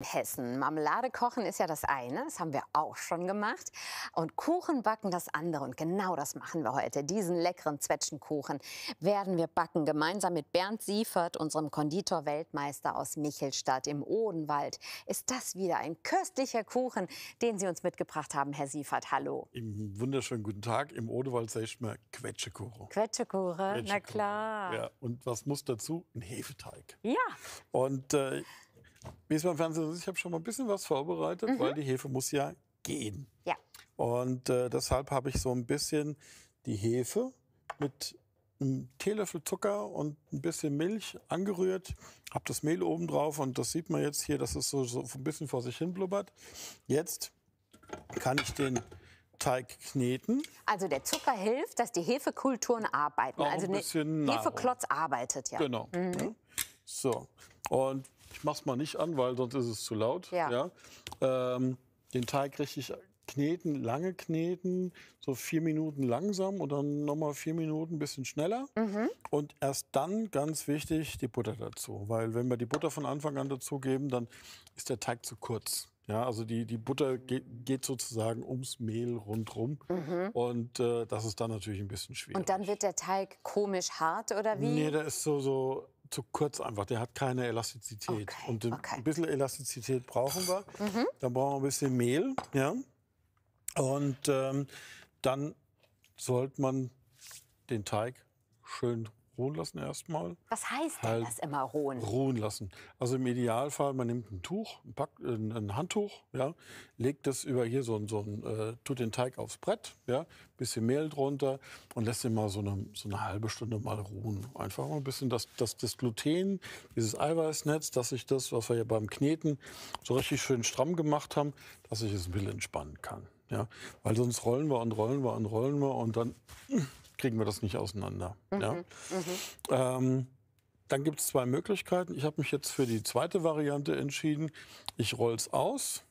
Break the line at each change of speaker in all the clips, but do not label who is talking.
Hessen. Marmelade kochen ist ja das eine, das haben wir auch schon gemacht. Und Kuchen backen das andere. Und genau das machen wir heute. Diesen leckeren Zwetschgenkuchen werden wir backen, gemeinsam mit Bernd Siefert, unserem Konditor-Weltmeister aus Michelstadt im Odenwald. Ist das wieder ein köstlicher Kuchen, den Sie uns mitgebracht haben, Herr Siefert? Hallo.
Im wunderschönen guten Tag. Im Odenwald sage ich mal Quetschekuchen.
Quetschekuchen, na klar. Ja.
Und was muss dazu? Ein Hefeteig. Ja. Und äh, wie ist beim Fernsehen, ich habe schon mal ein bisschen was vorbereitet, mhm. weil die Hefe muss ja gehen. Ja. Und äh, deshalb habe ich so ein bisschen die Hefe mit einem Teelöffel Zucker und ein bisschen Milch angerührt, habe das Mehl oben drauf und das sieht man jetzt hier, dass es so, so ein bisschen vor sich hin blubbert. Jetzt kann ich den Teig kneten.
Also der Zucker hilft, dass die Hefekulturen arbeiten. Auch also ein bisschen Hefeklotz arbeitet, ja. Genau. Mhm. Ja.
So. Und ich mach's mal nicht an, weil sonst ist es zu laut. Ja. ja. Ähm, den Teig richtig kneten, lange kneten, so vier Minuten langsam und dann nochmal vier Minuten ein bisschen schneller. Mhm. Und erst dann, ganz wichtig, die Butter dazu. Weil wenn wir die Butter von Anfang an dazugeben, dann ist der Teig zu kurz. Ja, also die, die Butter geht, geht sozusagen ums Mehl rundherum. Mhm. Und äh, das ist dann natürlich ein bisschen schwierig. Und
dann wird der Teig komisch hart oder wie? Nee,
der ist so, so zu kurz einfach. Der hat keine Elastizität. Okay, und okay. ein bisschen Elastizität brauchen wir. Mhm. Dann brauchen wir ein bisschen Mehl. Ja? Und ähm, dann sollte man den Teig schön ruhen lassen
erstmal. Was heißt denn halt das immer ruhen? Ruhen
lassen. Also im Idealfall, man nimmt ein Tuch, ein, Pack, äh, ein Handtuch, ja, legt das über hier so ein, so ein äh, tut den Teig aufs Brett, ja, bisschen Mehl drunter und lässt ihn mal so eine, so eine halbe Stunde mal ruhen. Einfach mal ein bisschen das, das, das Gluten, dieses Eiweißnetz, dass ich das, was wir ja beim Kneten so richtig schön stramm gemacht haben, dass ich es ein bisschen entspannen kann. Ja, weil sonst rollen wir und rollen wir und rollen wir und dann kriegen wir das nicht auseinander. Mhm. Ja? Mhm. Ähm, dann gibt es zwei Möglichkeiten. Ich habe mich jetzt für die zweite Variante entschieden. Ich roll es aus.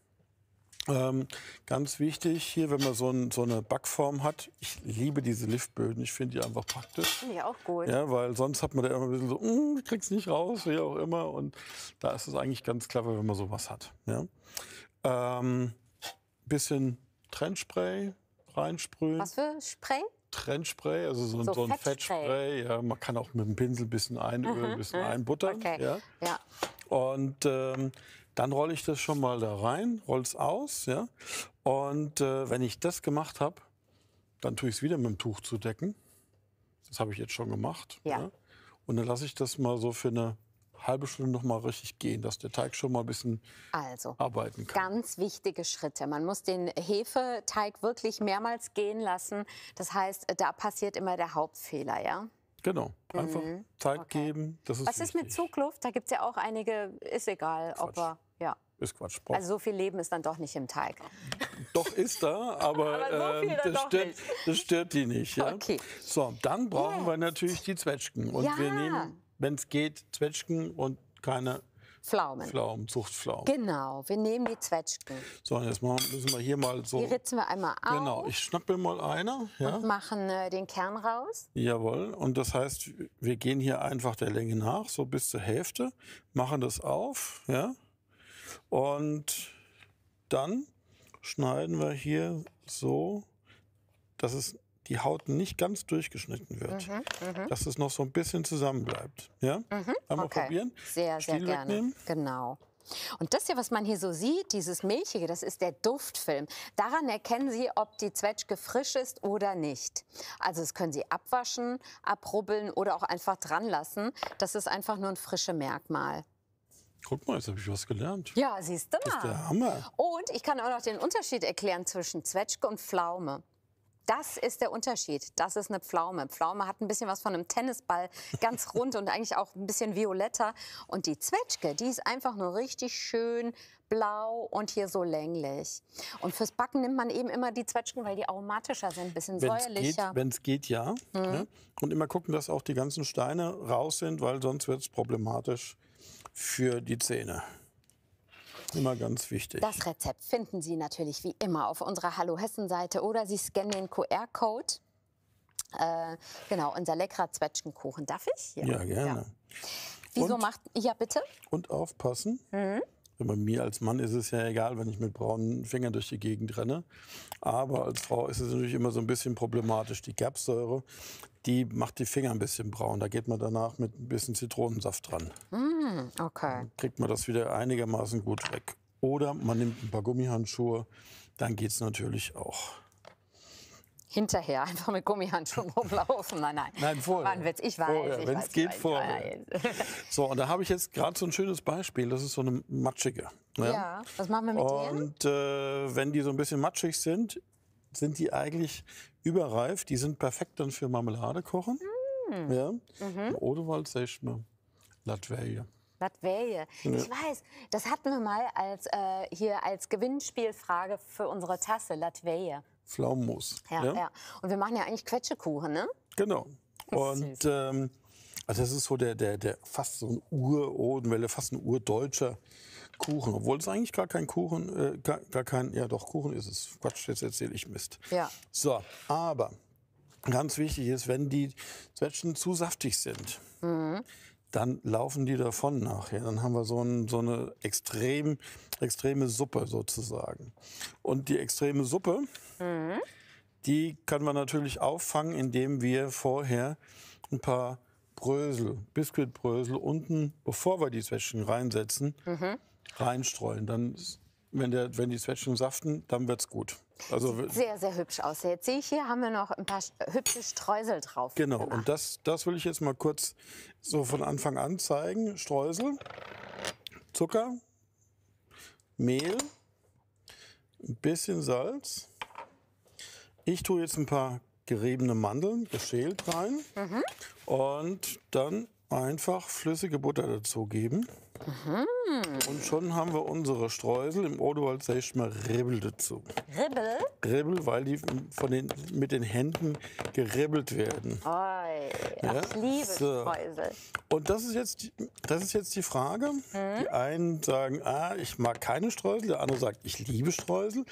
Ähm, ganz wichtig hier, wenn man so, ein, so, eine Backform hat. Ich liebe diese Liftböden. Ich finde die einfach praktisch.
Finde ich auch gut. Ja,
weil sonst hat man da immer ein bisschen so, mm, ich krieg's nicht raus, wie auch immer. Und da ist es eigentlich ganz clever, wenn man sowas hat. Ja. Ähm, bisschen Trendspray reinsprühen.
Was für Spray?
Trennspray, also so, so, so ein Fettspray. Fettspray. Ja, man kann auch mit dem Pinsel ein bisschen einölen, mhm. ein bisschen einbuttern. Okay. Ja. ja. Und ähm, dann rolle ich das schon mal da rein, roll es aus. Ja. Und äh, wenn ich das gemacht habe, dann tue ich es wieder mit dem Tuch zu decken. Das habe ich jetzt schon gemacht. Ja. ja. Und dann lasse ich das mal so für eine halbe Stunde noch mal richtig gehen, dass der Teig schon mal ein bisschen also, arbeiten
kann. Ganz wichtige Schritte. Man muss den Hefeteig wirklich mehrmals gehen lassen. Das heißt, äh, da passiert immer der Hauptfehler, ja?
Genau. Einfach mhm. Teig okay. geben. Das ist Was wichtig. ist
mit Zugluft? Da gibt es ja auch einige, ist egal, Quatsch. ob er. Ja.
Ist Quatsch. Brauch. Also
so viel Leben ist dann doch nicht im Teig.
Doch ist da, aber, aber so äh, das, stört, das, stört, die nicht. Ja? Okay. So, dann brauchen Jetzt. wir natürlich die Zwetschgen. Und ja. wir nehmen wenn es geht, Zwetschgen und keine Pflaumen. Pflaumen, Zuchtpflaumen.
Genau, wir nehmen die Zwetschgen.
So, und jetzt mal, müssen wir hier mal so. Die
ritzen wir einmal genau, auf.
Genau, ich schnappe mal eine. Ja. Und
machen äh, den Kern raus.
Jawohl, und das heißt, wir gehen hier einfach der Länge nach, so bis zur Hälfte, machen das auf, ja. Und dann schneiden wir hier so, dass es die Haut nicht ganz durchgeschnitten wird.
Mhm, mhm, dass
es noch so ein bisschen zusammenbleibt. Ja?
Mhm, Einmal okay. probieren. Sehr, Stiel sehr gerne. Wegnehmen. Genau. Und das hier, was man hier so sieht, dieses Milchige, das ist der Duftfilm. Daran erkennen Sie, ob die Zwetschge frisch ist oder nicht. Also das können Sie abwaschen, abrubbeln oder auch einfach dran lassen. Das ist einfach nur ein frisches Merkmal.
Guck mal, jetzt habe ich was gelernt.
Ja, siehst du mal. Das ist der Hammer. Und ich kann auch noch den Unterschied erklären zwischen Zwetschge und Pflaume. Das ist der Unterschied. Das ist eine Pflaume. Pflaume hat ein bisschen was von einem Tennisball, ganz rund und eigentlich auch ein bisschen violetter. Und die Zwetschge, die ist einfach nur richtig schön blau und hier so länglich. Und fürs Backen nimmt man eben immer die Zwetschgen, weil die aromatischer sind, ein bisschen wenn's säuerlicher. Wenn
es geht, ja. Mhm. Ne? Und immer gucken, dass auch die ganzen Steine raus sind, weil sonst wird es problematisch für die Zähne. Immer ganz wichtig.
Das Rezept finden Sie natürlich wie immer auf unserer Hallo Hessen-Seite oder Sie scannen den QR-Code. Äh, genau, unser leckerer Zwetschgenkuchen. Darf ich? Ja, ja gerne. Ja. Wieso und, macht. Ja, bitte.
Und aufpassen. Mhm. Bei mir als Mann ist es ja egal, wenn ich mit braunen Fingern durch die Gegend renne. Aber als Frau ist es natürlich immer so ein bisschen problematisch. Die Gerbsäure, die macht die Finger ein bisschen braun. Da geht man danach mit ein bisschen Zitronensaft dran.
Mm, okay. Dann
kriegt man das wieder einigermaßen gut weg. Oder man nimmt ein paar Gummihandschuhe, dann geht es natürlich auch
hinterher einfach mit Gummihandschuhen rumlaufen. Nein, nein. Nein, vorher. Wann wird's? Ich weiß. Vorher, wenn es geht, weiß,
So, und da habe ich jetzt gerade so ein schönes Beispiel. Das ist so eine matschige. Ne?
Ja, was machen wir mit denen?
Und äh, wenn die so ein bisschen matschig sind, sind die eigentlich überreif. Die sind perfekt dann für Marmelade kochen.
Mm. Ja. Mhm.
Odewald sagt man Latveria.
Latveje. Ja. Ich weiß, das hatten wir mal als, äh, hier als Gewinnspielfrage für unsere Tasse, Latveje.
Pflaumenmus. Ja, ja, ja.
Und wir machen ja eigentlich Quetschekuchen, ne?
Genau. Und ähm, also das ist so der, der, der fast so ein Ur-Odenwelle, fast ein urdeutscher Kuchen, obwohl es eigentlich gar kein Kuchen, äh, gar, gar kein, ja doch, Kuchen ist es. Quatsch, jetzt erzähle ich Mist. Ja. So, aber ganz wichtig ist, wenn die Zwetschgen zu saftig sind, mhm dann laufen die davon nachher. Dann haben wir so, ein, so eine extrem, extreme Suppe sozusagen. Und die extreme Suppe, mhm. die können wir natürlich auffangen, indem wir vorher ein paar Brösel, Biskuitbrösel unten, bevor wir die Zwetschgen reinsetzen, mhm. reinstreuen. Dann wenn, der, wenn die Zwetschgen saften, dann wird es gut. Also
sehr, sehr hübsch aus. Jetzt sehe ich hier, haben wir noch ein paar hübsche Streusel drauf.
Genau, gemacht. und das, das will ich jetzt mal kurz so von Anfang an zeigen. Streusel, Zucker, Mehl, ein bisschen Salz. Ich tue jetzt ein paar geriebene Mandeln, geschält rein. Mhm. Und dann einfach flüssige Butter dazugeben. Mhm. Und schon haben wir unsere Streusel. Im Odewald sage ich mal Ribbel dazu. Ribbel? Ribbel, weil die von den, mit den Händen geribbelt werden. Oh,
ja? Ich liebe so. Streusel.
Und das ist jetzt die, das ist jetzt die Frage. Mhm. Die einen sagen, ah, ich mag keine Streusel. Der andere sagt, ich liebe Streusel.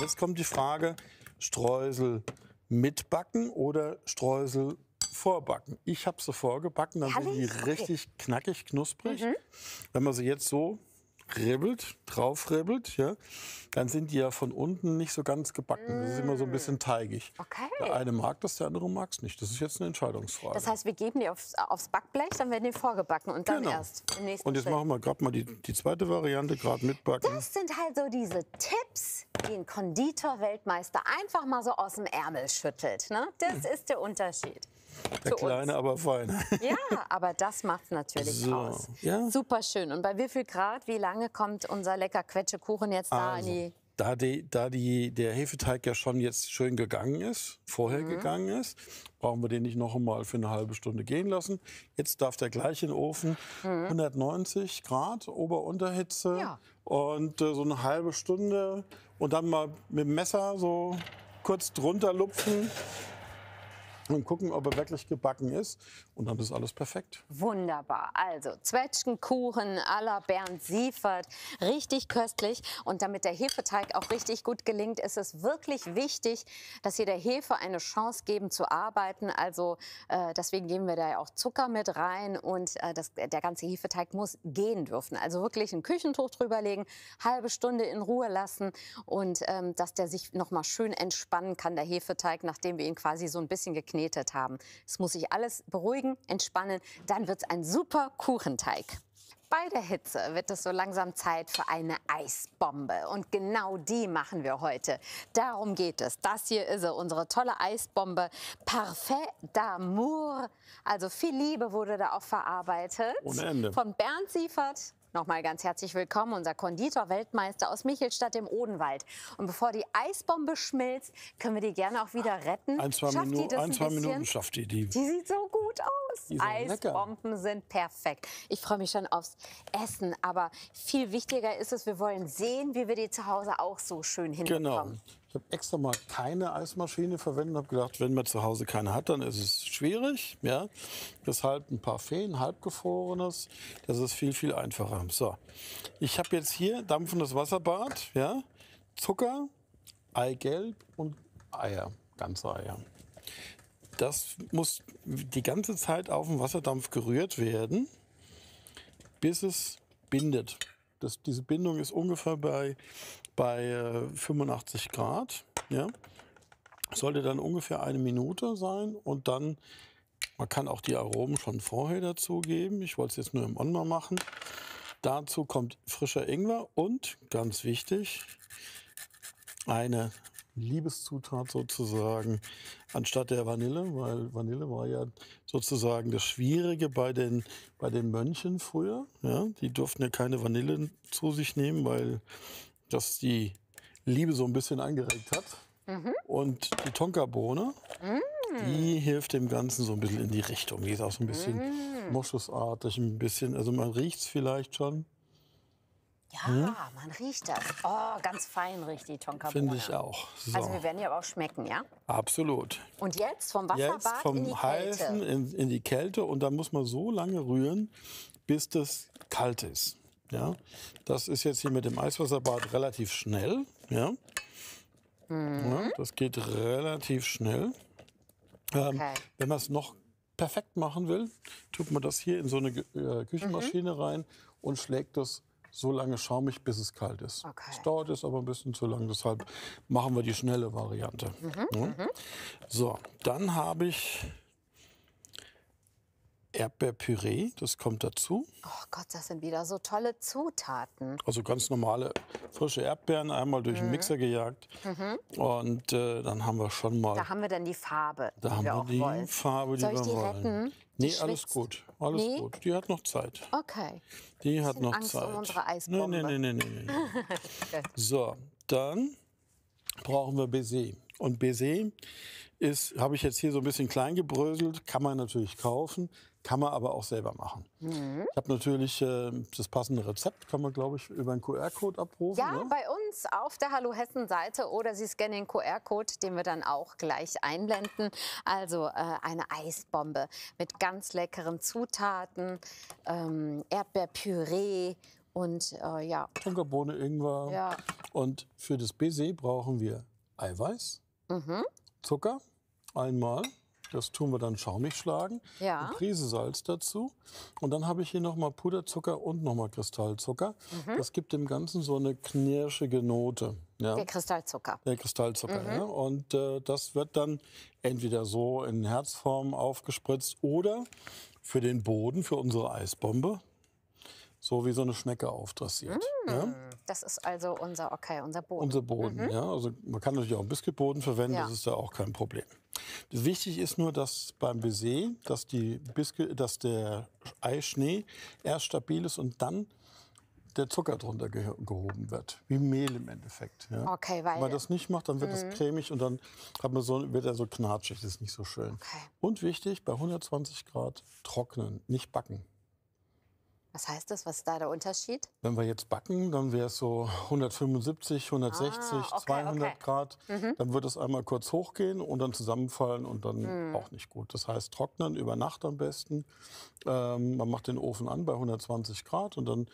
Jetzt kommt die Frage, Streusel mitbacken oder Streusel vorbacken. Ich habe sie vorgebacken, dann Herrlich? sind die richtig okay. knackig, knusprig. Mhm. Wenn man sie jetzt so ribbelt, drauf ribbelt, ja, dann sind die ja von unten nicht so ganz gebacken. Mm. Das ist immer so ein mm. bisschen teigig.
Okay. Der eine
mag das, der andere mag es nicht. Das ist jetzt eine Entscheidungsfrage. Das
heißt, wir geben die aufs, aufs Backblech, dann werden die vorgebacken und dann genau. erst im nächsten Und jetzt Schritt. machen
wir gerade mal die, die zweite Variante, gerade mitbacken. Das
sind halt so diese Tipps, die ein Konditor-Weltmeister einfach mal so aus dem Ärmel schüttelt. Ne? Das hm. ist der Unterschied. Der kleine,
uns. aber feine.
Ja, aber das macht's natürlich so, aus. Ja? Super schön. Und bei wie viel Grad, wie lange kommt unser lecker Quetschekuchen jetzt da also, in die.
Da, die, da die, der Hefeteig ja schon jetzt schön gegangen ist, vorher mhm. gegangen ist, brauchen wir den nicht noch einmal für eine halbe Stunde gehen lassen. Jetzt darf der gleich in den Ofen. Mhm. 190 Grad Ober-Unterhitze ja. und äh, so eine halbe Stunde und dann mal mit dem Messer so kurz drunter lupfen und gucken, ob er wirklich gebacken ist. Und dann ist alles perfekt.
Wunderbar. Also Zwetschgenkuchen à la Bernd Siefert. Richtig köstlich. Und damit der Hefeteig auch richtig gut gelingt, ist es wirklich wichtig, dass wir der Hefe eine Chance geben zu arbeiten. Also äh, deswegen geben wir da ja auch Zucker mit rein und äh, das, der ganze Hefeteig muss gehen dürfen. Also wirklich ein Küchentuch drüberlegen, halbe Stunde in Ruhe lassen und ähm, dass der sich nochmal schön entspannen kann, der Hefeteig, nachdem wir ihn quasi so ein bisschen geknickt haben geknetet haben. Es muss sich alles beruhigen, entspannen, dann wird es ein super Kuchenteig. Bei der Hitze wird es so langsam Zeit für eine Eisbombe. Und genau die machen wir heute. Darum geht es. Das hier ist sie, unsere tolle Eisbombe. Parfait d'amour. Also viel Liebe wurde da auch verarbeitet. Ohne Ende. Von Bernd Siefert Nochmal ganz herzlich willkommen, unser Konditor-Weltmeister aus Michelstadt im Odenwald. Und bevor die Eisbombe schmilzt, können wir die gerne auch wieder retten. Ein, zwei, schafft Minu ein, ein zwei Minuten schafft die, die. Die sieht so gut aus. Eisbomben lecker. sind perfekt. Ich freue mich schon aufs Essen. Aber viel wichtiger ist es, wir wollen sehen, wie wir die zu Hause auch so schön hinbekommen.
Genau habe extra mal keine Eismaschine verwendet, habe gedacht, wenn man zu Hause keine hat, dann ist es schwierig. Ja? Deshalb ein paar Feen, halbgefrorenes, das ist viel, viel einfacher. So, ich habe jetzt hier dampfendes Wasserbad, ja? Zucker, Eigelb und Eier, ganze Eier. Das muss die ganze Zeit auf dem Wasserdampf gerührt werden, bis es bindet. Das, diese Bindung ist ungefähr bei bei 85 äh, Grad. Ja. Sollte dann ungefähr eine Minute sein und dann, man kann auch die Aromen schon vorher dazugeben. Ich wollte es jetzt nur im Onmer machen. Dazu kommt frischer Ingwer und ganz wichtig, eine Liebeszutat sozusagen anstatt der Vanille, weil Vanille war ja sozusagen das Schwierige bei den, bei den Mönchen früher. Ja, die durften ja keine Vanille zu sich nehmen, weil dass die Liebe so ein bisschen angeregt hat. Mhm. Und die Tonkabohne,
mhm. die
hilft dem Ganzen so ein bisschen in die Richtung. Die ist auch so ein bisschen mhm. moschusartig, ein bisschen, also man riecht es vielleicht schon.
Ja, hm? man riecht das. Oh, ganz fein riecht die Tonka-Bohne. Finde ich
auch. So. Also wir
werden die aber auch schmecken, ja?
Absolut.
Und jetzt vom Wasserbad jetzt vom in die Kälte. Heißen in, in
die Kälte und dann muss man so lange rühren, bis das kalt ist. Ja, das ist jetzt hier mit dem Eiswasserbad relativ schnell. Ja,
mhm. ja
das geht relativ schnell. Ähm, okay. Wenn man es noch perfekt machen will, tut man das hier in so eine äh, Küchenmaschine mhm. rein und schlägt das so lange schaumig, bis es kalt ist. Okay. Das dauert jetzt aber ein bisschen zu lang, deshalb machen wir die schnelle Variante.
Mhm. Ja. Mhm.
So, dann habe ich Erdbeerpüree, das kommt dazu. Oh
Gott, das sind wieder so tolle Zutaten.
Also ganz normale frische Erdbeeren, einmal durch mhm. den Mixer gejagt. Mhm. Und äh, dann haben wir schon mal. Da
haben wir dann die Farbe. Da
haben wir, wir die wollen. Farbe, die Soll ich wir die wollen. Retten? Nee, die alles gut. Alles nee? gut. Die hat noch Zeit.
Okay. Die hat noch Angst Zeit. Um unsere Eisbombe.
Nee, nee, nee, nee, nee,
nee.
so, dann brauchen wir Baiser. Und Baiser ist, habe ich jetzt hier so ein bisschen klein gebröselt, kann man natürlich kaufen, kann man aber auch selber machen. Mhm. Ich habe natürlich äh, das passende Rezept, kann man, glaube ich, über einen QR-Code abrufen. Ja, ne?
bei uns auf der Hallo Hessen-Seite oder Sie scannen den QR-Code, den wir dann auch gleich einblenden. Also äh, eine Eisbombe mit ganz leckeren Zutaten, ähm, Erdbeerpüree und äh, ja. Zuckerbohne, Ingwer. Ja.
Und für das Baiser brauchen wir Eiweiß, mhm. Zucker, einmal. Das tun wir dann schaumig schlagen. Ja. Eine Prise Salz dazu. Und dann habe ich hier nochmal Puderzucker und nochmal Kristallzucker. Mhm. Das gibt dem Ganzen so eine knirschige Note.
Ja. Der Kristallzucker.
Der Kristallzucker, mhm. ja. Und äh, das wird dann entweder so in Herzform aufgespritzt oder für den Boden, für unsere Eisbombe, so wie so eine Schnecke aufdrassiert. Mm, ja?
Das ist also unser okay, unser Boden. Unser Boden, mhm. ja. Also
man kann natürlich auch einen Biscuitboden verwenden, ja. das ist da auch kein Problem. Wichtig ist nur, dass beim Baiser, dass, die Biscuit, dass der Eischnee erst stabil ist und dann der Zucker drunter geh gehoben wird, wie Mehl im Endeffekt. Ja. Okay, weil Wenn man das nicht macht, dann wird es mhm. cremig und dann hat man so, wird er so knatschig, das ist nicht so schön. Okay. Und wichtig, bei 120 Grad trocknen, nicht backen.
Was heißt das? Was ist da der Unterschied?
Wenn wir jetzt backen, dann wäre es so 175, 160, ah, okay, 200 okay. Grad. Mhm. Dann wird es einmal kurz hochgehen und dann zusammenfallen und dann mhm. auch nicht gut. Das heißt, trocknen über Nacht am besten. Ähm, man macht den Ofen an bei 120 Grad und dann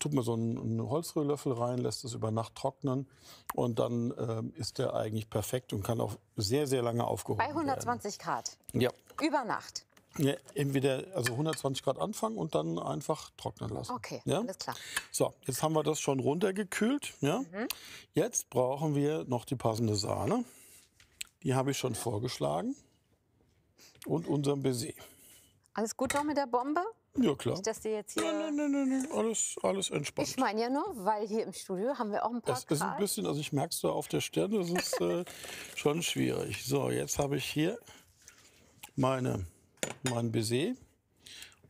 tut man so einen, einen Holzrührlöffel rein, lässt es über Nacht trocknen und dann ähm, ist der eigentlich perfekt und kann auch sehr, sehr lange aufgehoben werden. Bei 120 werden. Grad? Ja.
Über Nacht?
Ja, entweder also 120 Grad anfangen und dann einfach trocknen lassen. Okay, ja? alles klar. So, jetzt haben wir das schon runtergekühlt. Ja? Mhm. Jetzt brauchen wir noch die passende Sahne. Die habe ich schon vorgeschlagen. Und unseren Baiser.
Alles gut auch mit der Bombe? Ja, klar. Nicht, dass die jetzt hier nein,
nein, nein, nein, alles, alles entspannt.
Ich meine ja nur, weil hier im Studio haben wir auch ein paar
Es ist ein bisschen, also ich merke es da auf der Stirn, das ist äh, schon schwierig. So, jetzt habe ich hier meine mein Baiser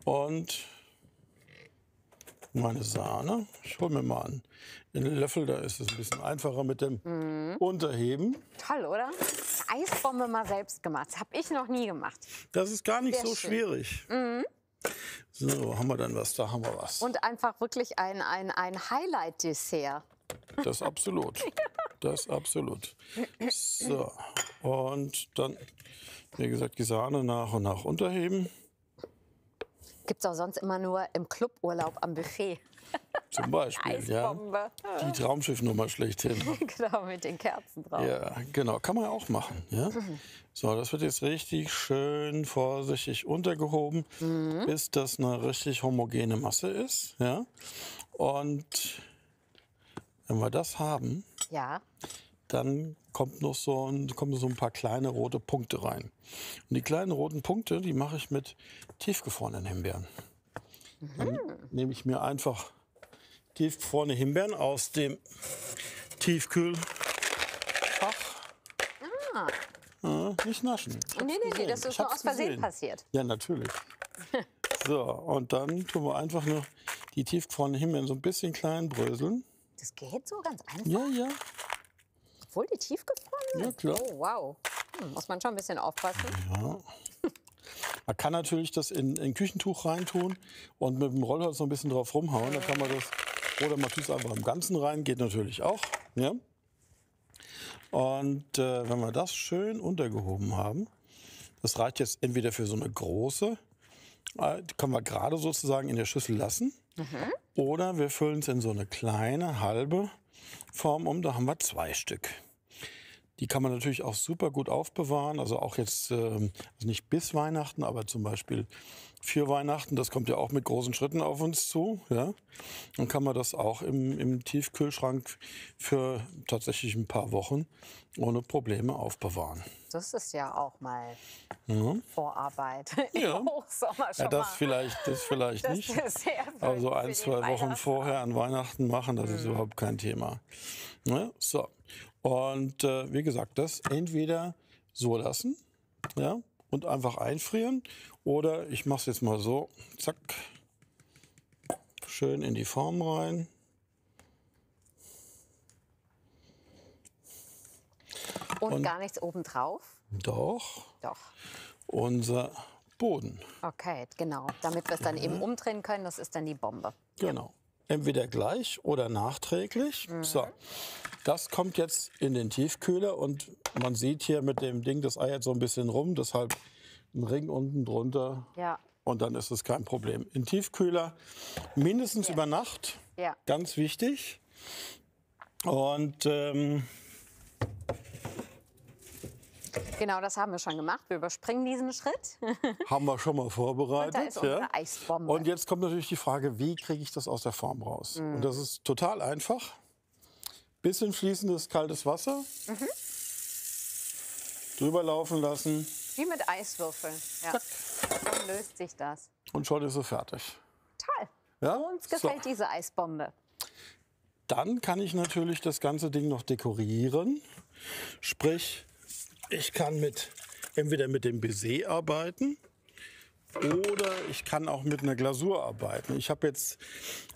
und meine Sahne. Ich hole mir mal einen, einen Löffel, da ist es ein bisschen einfacher mit dem mhm. Unterheben.
Toll, oder? Eisbombe mal selbst gemacht. Das habe ich noch nie gemacht.
Das ist gar nicht Sehr so schön. schwierig. Mhm. So, haben wir dann was? Da haben wir was.
Und einfach wirklich ein, ein, ein Highlight-Dessert.
Das absolut. Das absolut.
So,
und dann wie gesagt, die Sahne nach und nach unterheben.
Gibt es auch sonst immer nur im Cluburlaub am Buffet.
Zum Beispiel, Eisbombe. ja. Die Traumschiffnummer schlechthin.
genau, mit den Kerzen drauf.
Ja, genau. Kann man ja auch machen. Ja? Mhm. So, das wird jetzt richtig schön vorsichtig untergehoben, mhm. bis das eine richtig homogene Masse ist. Ja? Und wenn wir das haben, ja. dann kommt noch so ein, kommen so ein paar kleine rote Punkte rein. Und die kleinen roten Punkte, die mache ich mit tiefgefrorenen Himbeeren. Dann mhm. nehme ich mir einfach tiefgefrorene Himbeeren aus dem Tiefkühlfach. Ah. Ja, nicht naschen.
Nee, nee, nee, das ist nur aus Versehen gesehen. passiert.
Ja, natürlich. so, und dann tun wir einfach nur die tiefgefrorenen Himbeeren so ein bisschen klein bröseln.
Das geht so ganz einfach? Ja, ja. Obwohl die tief tiefgefroren sind? Ja, klar. Oh, wow. Hm, muss man schon ein bisschen aufpassen.
Ja. Man kann natürlich das in, ein Küchentuch reintun und mit dem Rollholz so ein bisschen drauf rumhauen. Dann kann man das, oder man tut es einfach im Ganzen rein, geht natürlich auch. Ja? Und äh, wenn wir das schön untergehoben haben, das reicht jetzt entweder für so eine große, äh, die können wir gerade sozusagen in der Schüssel lassen, mhm. oder wir füllen es in so eine kleine, halbe, Form um. Da haben wir zwei Stück. Die kann man natürlich auch super gut aufbewahren. Also auch jetzt, ähm, also nicht bis Weihnachten, aber zum Beispiel für Weihnachten. Das kommt ja auch mit großen Schritten auf uns zu. Ja? Dann kann man das auch im, im Tiefkühlschrank für tatsächlich ein paar Wochen ohne Probleme aufbewahren.
Das ist ja auch mal ja. Vorarbeit ja. im Hochsommer schon ja, das mal.
Vielleicht, das vielleicht das nicht. Also ein, zwei Wochen vorher an Weihnachten machen, das mhm. ist überhaupt kein Thema. Ne? So. Und äh, wie gesagt, das entweder so lassen, ja, und einfach einfrieren. Oder ich mache es jetzt mal so, zack, schön in die Form rein.
Und, und gar nichts obendrauf?
Doch. Doch. Unser
Boden. Okay, genau. Damit wir es dann mhm. eben umdrehen können, das ist dann die Bombe.
Genau. Entweder gleich oder nachträglich. Mhm. So. Das kommt jetzt in den Tiefkühler und man sieht hier mit dem Ding, das eiert so ein bisschen rum, deshalb ein Ring unten drunter. Ja. Und dann ist es kein Problem. In Tiefkühler mindestens ja. über Nacht. Ja. Ganz wichtig. Und ähm,
Genau, das haben wir schon gemacht. Wir überspringen diesen Schritt.
haben wir schon mal vorbereitet. Und da ist unsere ja. Eisbombe. Und jetzt kommt natürlich die Frage, wie kriege ich das aus der Form raus? Mhm. Und das ist total einfach. Bisschen fließendes kaltes Wasser. Mhm. Drüber laufen lassen.
Wie mit Eiswürfeln. Ja. Dann löst sich das.
Und schon ist sie fertig. Toll. Ja? Uns gefällt
so. diese Eisbombe.
Dann kann ich natürlich das ganze Ding noch dekorieren. Sprich, ich kann mit entweder mit dem Baiser arbeiten oder ich kann auch mit einer Glasur arbeiten. Ich habe jetzt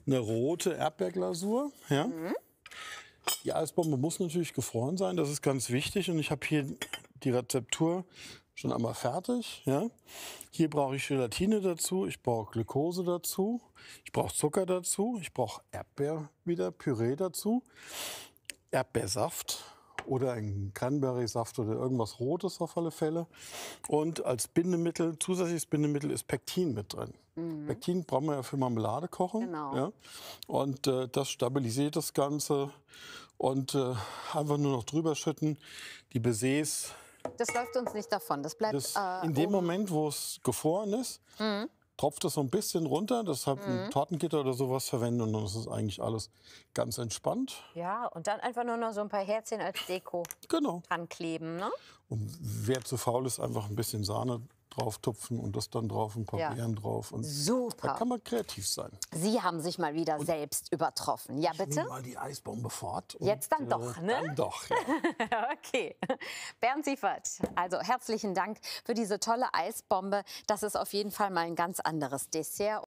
eine rote Erdbeerglasur. Ja? Mhm. Die Eisbombe muss natürlich gefroren sein, das ist ganz wichtig. Und ich habe hier die Rezeptur schon einmal fertig. Ja. Hier brauche ich Gelatine dazu, ich brauche Glucose dazu, ich brauche Zucker dazu, ich brauche Erdbeer wieder, Püree dazu, Erdbeersaft oder ein Cranberry-Saft oder irgendwas Rotes auf alle Fälle. Und als Bindemittel, zusätzliches Bindemittel ist Pektin mit drin. Mhm. Pektin brauchen wir ja für Marmelade kochen. Genau. Ja. Und äh, das stabilisiert das Ganze und äh, einfach nur noch drüber schütten. Die Baises.
Das läuft uns nicht davon. Das bleibt. Das, äh,
in dem oben. Moment, wo es gefroren ist, mhm. tropft es so ein bisschen runter. Deshalb mhm. ein Tortengitter oder sowas verwenden und dann ist es eigentlich alles ganz entspannt.
Ja, und dann einfach nur noch so ein paar Herzchen als Deko genau. dran kleben. Ne?
Und wer zu faul ist, einfach ein bisschen Sahne drauf und das dann drauf und paar ja. drauf. Und Super. Da
kann man kreativ sein. Sie haben sich mal wieder und selbst übertroffen. Ja, bitte? Ich mal die Eisbombe fort. Jetzt dann äh, doch, ne? Dann doch, ja. okay. Bernd Siefert, also herzlichen Dank für diese tolle Eisbombe. Das ist auf jeden Fall mal ein ganz anderes Dessert.